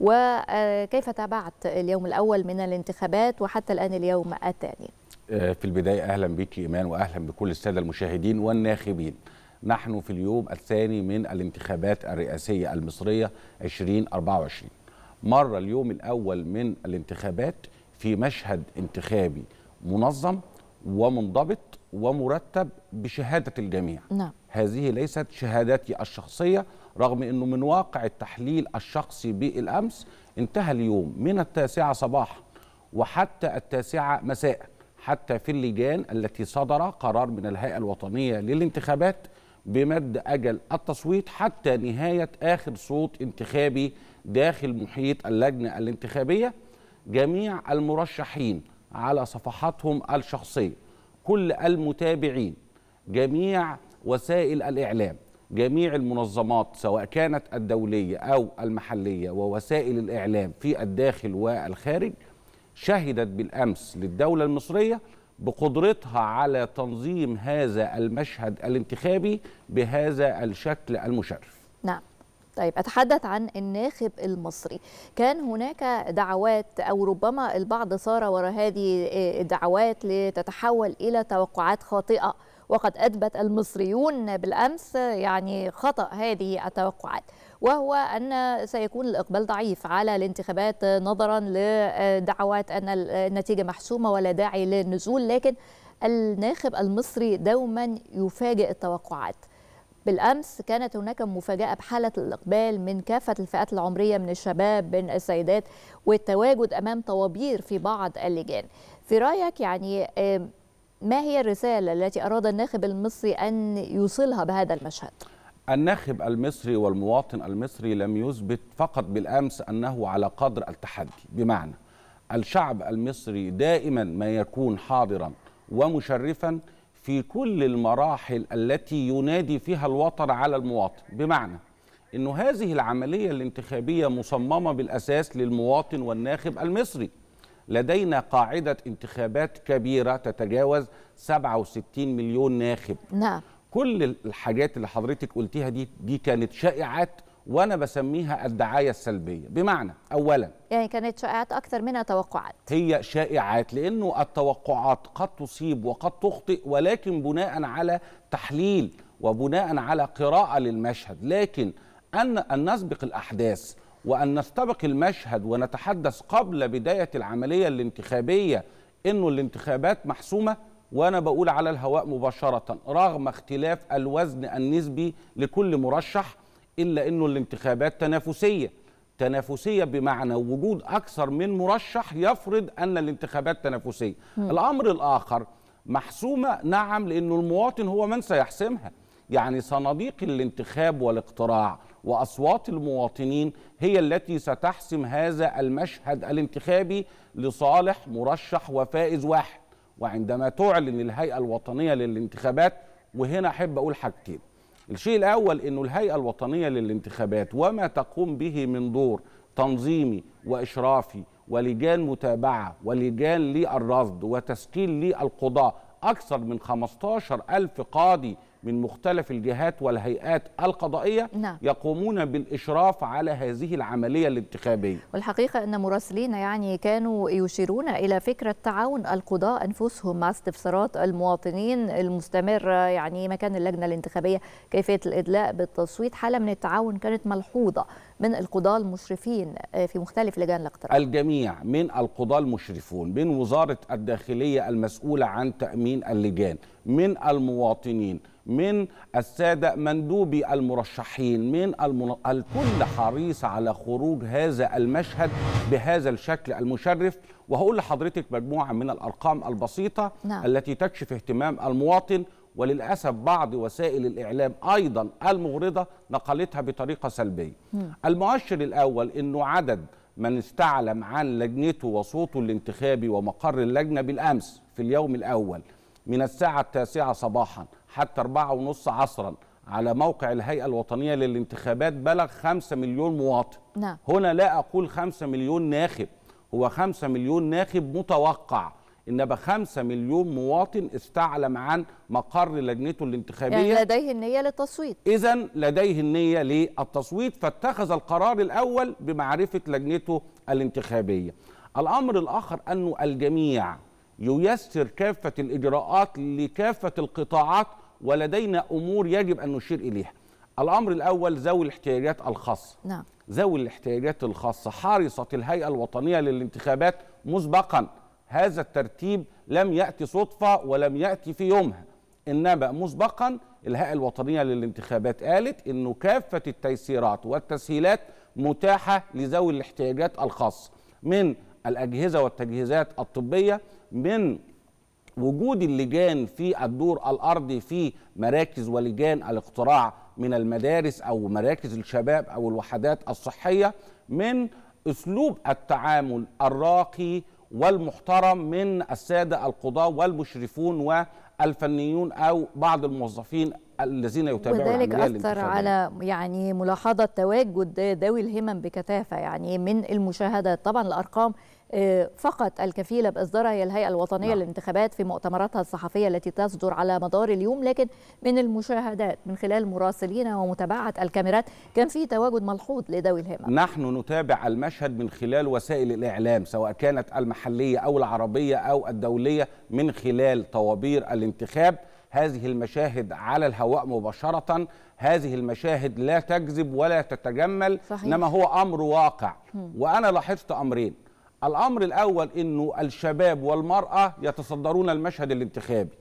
وكيف تابعت اليوم الأول من الانتخابات وحتى الآن اليوم الثاني آه، في البداية أهلا بك إيمان وأهلا بكل السادة المشاهدين والناخبين نحن في اليوم الثاني من الانتخابات الرئاسية المصرية 2024 مر اليوم الأول من الانتخابات في مشهد انتخابي منظم ومنضبط ومرتب بشهادة الجميع نعم. هذه ليست شهاداتي الشخصية رغم أنه من واقع التحليل الشخصي بالأمس انتهى اليوم من التاسعة صباحا وحتى التاسعة مساء حتى في اللجان التي صدر قرار من الهيئة الوطنية للانتخابات بمد أجل التصويت حتى نهاية آخر صوت انتخابي داخل محيط اللجنة الانتخابية جميع المرشحين على صفحاتهم الشخصية كل المتابعين جميع وسائل الإعلام جميع المنظمات سواء كانت الدولية أو المحلية ووسائل الإعلام في الداخل والخارج شهدت بالأمس للدولة المصرية بقدرتها على تنظيم هذا المشهد الانتخابي بهذا الشكل المشرف نعم طيب أتحدث عن الناخب المصري كان هناك دعوات أو ربما البعض سار وراء هذه الدعوات آه، لتتحول إلى توقعات خاطئة وقد أثبت المصريون بالأمس يعني خطأ هذه التوقعات وهو أن سيكون الإقبال ضعيف على الانتخابات نظرا لدعوات أن النتيجة محسومة ولا داعي للنزول لكن الناخب المصري دوما يفاجئ التوقعات بالامس كانت هناك مفاجاه بحاله الاقبال من كافه الفئات العمريه من الشباب من السيدات والتواجد امام طوابير في بعض اللجان في رايك يعني ما هي الرسالة التي أراد الناخب المصري أن يوصلها بهذا المشهد؟ الناخب المصري والمواطن المصري لم يثبت فقط بالأمس أنه على قدر التحدي بمعنى الشعب المصري دائما ما يكون حاضرا ومشرفا في كل المراحل التي ينادي فيها الوطن على المواطن بمعنى أن هذه العملية الانتخابية مصممة بالأساس للمواطن والناخب المصري لدينا قاعدة انتخابات كبيرة تتجاوز 67 مليون ناخب نعم كل الحاجات اللي حضرتك قلتيها دي دي كانت شائعات وانا بسميها الدعايه السلبيه بمعنى اولا يعني كانت شائعات اكثر منها توقعات هي شائعات لانه التوقعات قد تصيب وقد تخطئ ولكن بناء على تحليل وبناء على قراءه للمشهد لكن ان ان نسبق الاحداث وأن نستبق المشهد ونتحدث قبل بداية العملية الانتخابية أنه الانتخابات محسومة وأنا بقول على الهواء مباشرة رغم اختلاف الوزن النسبي لكل مرشح إلا أنه الانتخابات تنافسية تنافسيه بمعنى وجود اكثر من مرشح يفرض ان الانتخابات تنافسيه. م. الامر الاخر محسومه نعم لانه المواطن هو من سيحسمها. يعني صناديق الانتخاب والاقتراع واصوات المواطنين هي التي ستحسم هذا المشهد الانتخابي لصالح مرشح وفائز واحد وعندما تعلن الهيئه الوطنيه للانتخابات وهنا احب اقول حاجتين الشيء الاول انه الهيئه الوطنيه للانتخابات وما تقوم به من دور تنظيمي واشرافي ولجان متابعه ولجان للرصد وتسكيل للقضاه أكثر من 15 ألف قاضي من مختلف الجهات والهيئات القضائية نعم. يقومون بالإشراف على هذه العملية الانتخابية والحقيقة أن مراسلين يعني كانوا يشيرون إلى فكرة تعاون القضاء أنفسهم مع استفسارات المواطنين المستمرة يعني مكان اللجنة الانتخابية كيفية الإدلاء بالتصويت حالة من التعاون كانت ملحوظة من القضاة المشرفين في مختلف لجان الاقتراع الجميع من القضاة المشرفون من وزارة الداخلية المسؤولة عن تأمين اللجان من المواطنين من السادة مندوبي المرشحين من المن... الكل حريص على خروج هذا المشهد بهذا الشكل المشرف وهقول لحضرتك مجموعة من الأرقام البسيطة نعم. التي تكشف اهتمام المواطن وللأسف بعض وسائل الإعلام أيضا المغرضة نقلتها بطريقة سلبية مم. المؤشر الأول أنه عدد من استعلم عن لجنته وصوته الانتخابي ومقر اللجنة بالأمس في اليوم الأول من الساعة التاسعة صباحاً حتى أربعة ونص عصرا على موقع الهيئة الوطنية للانتخابات بلغ 5 مليون مواطن نعم. هنا لا أقول 5 مليون ناخب هو 5 مليون ناخب متوقع إنما 5 مليون مواطن استعلم عن مقر لجنته الانتخابية يعني لديه النية للتصويت إذا لديه النية للتصويت فاتخذ القرار الأول بمعرفة لجنته الانتخابية الأمر الآخر أنه الجميع ييسر كافة الإجراءات لكافة القطاعات ولدينا أمور يجب أن نشير إليها الأمر الأول ذوي الاحتياجات الخاصة نعم. ذوي الاحتياجات الخاصة حرصت الهيئة الوطنية للانتخابات مسبقا هذا الترتيب لم يأتي صدفة ولم يأتي في يومها إنما مسبقا الهيئة الوطنية للانتخابات قالت أنه كافة التيسيرات والتسهيلات متاحة لذوي الاحتياجات الخاصة من الأجهزة والتجهيزات الطبية من وجود اللجان في الدور الارضي في مراكز ولجان الاقتراع من المدارس او مراكز الشباب او الوحدات الصحيه من اسلوب التعامل الراقي والمحترم من الساده القضاه والمشرفون والفنيون او بعض الموظفين الذين يتابعون وذلك اثر على يعني ملاحظه تواجد ذوي الهمم بكثافه يعني من المشاهده طبعا الارقام آه، فقط الكفيلة بإصدارها هي الهيئة الوطنية نعم. للانتخابات في مؤتمراتها الصحفية التي تصدر على مدار اليوم لكن من المشاهدات من خلال مراسلينا ومتابعة الكاميرات كان في تواجد ملحوظ لذوي الهمة نحن نتابع المشهد من خلال وسائل الإعلام سواء كانت المحلية أو العربية أو الدولية من خلال طوابير الانتخاب هذه المشاهد على الهواء مباشرة هذه المشاهد لا تكذب ولا تتجمل صحيح. إنما هو أمر واقع م. وأنا لاحظت أمرين الأمر الأول أنه الشباب والمرأة يتصدرون المشهد الانتخابي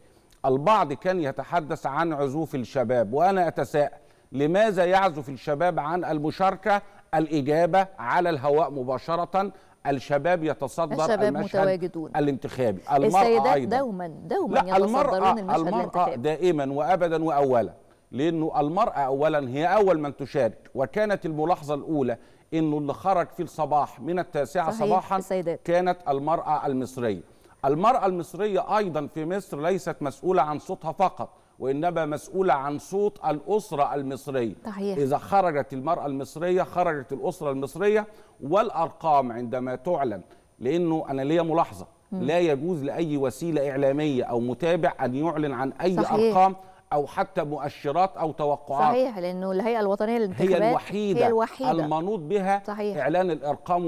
البعض كان يتحدث عن عزوف الشباب وأنا أتساءل لماذا يعزف الشباب عن المشاركة الإجابة على الهواء مباشرة الشباب يتصدر الشباب المشهد متواجدون. الانتخابي المرأة أيضا دوما دوما لا المرأة, المشهد المرأة دائما وأبدا وأولا لأنه المرأة أولا هي أول من تشارك وكانت الملاحظة الأولى انه اللي خرج في الصباح من التاسعه صحيح صباحا السيدات. كانت المراه المصريه المراه المصريه ايضا في مصر ليست مسؤوله عن صوتها فقط وانما مسؤوله عن صوت الاسره المصريه صحيح. اذا خرجت المراه المصريه خرجت الاسره المصريه والارقام عندما تعلن لانه انا ليا ملاحظه م. لا يجوز لاي وسيله اعلاميه او متابع ان يعلن عن اي صحيح. ارقام او حتى مؤشرات او توقعات صحيح لانه الهيئه الوطنيه للانتخابات هي الوحيده, هي الوحيدة المنوط بها صحيح. اعلان الارقام